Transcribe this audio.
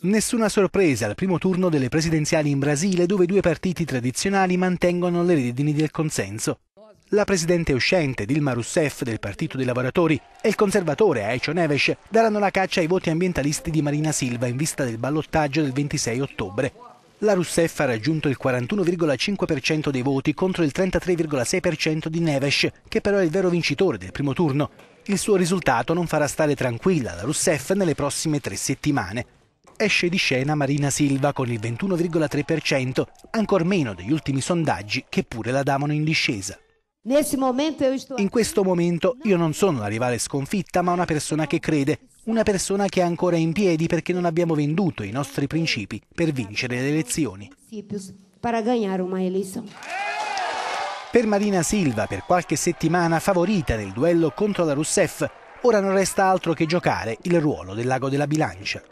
Nessuna sorpresa al primo turno delle presidenziali in Brasile dove i due partiti tradizionali mantengono le redini del consenso. La presidente uscente Dilma Rousseff del Partito dei Lavoratori e il conservatore Aecio Neves daranno la caccia ai voti ambientalisti di Marina Silva in vista del ballottaggio del 26 ottobre. La Rousseff ha raggiunto il 41,5% dei voti contro il 33,6% di Neves, che però è il vero vincitore del primo turno. Il suo risultato non farà stare tranquilla la Rousseff nelle prossime tre settimane. Esce di scena Marina Silva con il 21,3%, ancor meno degli ultimi sondaggi che pure la davano in discesa. In questo momento io non sono la rivale sconfitta, ma una persona che crede, una persona che è ancora in piedi perché non abbiamo venduto i nostri principi per vincere le elezioni. Per Marina Silva, per qualche settimana favorita nel duello contro la Rousseff, ora non resta altro che giocare il ruolo del lago della bilancia.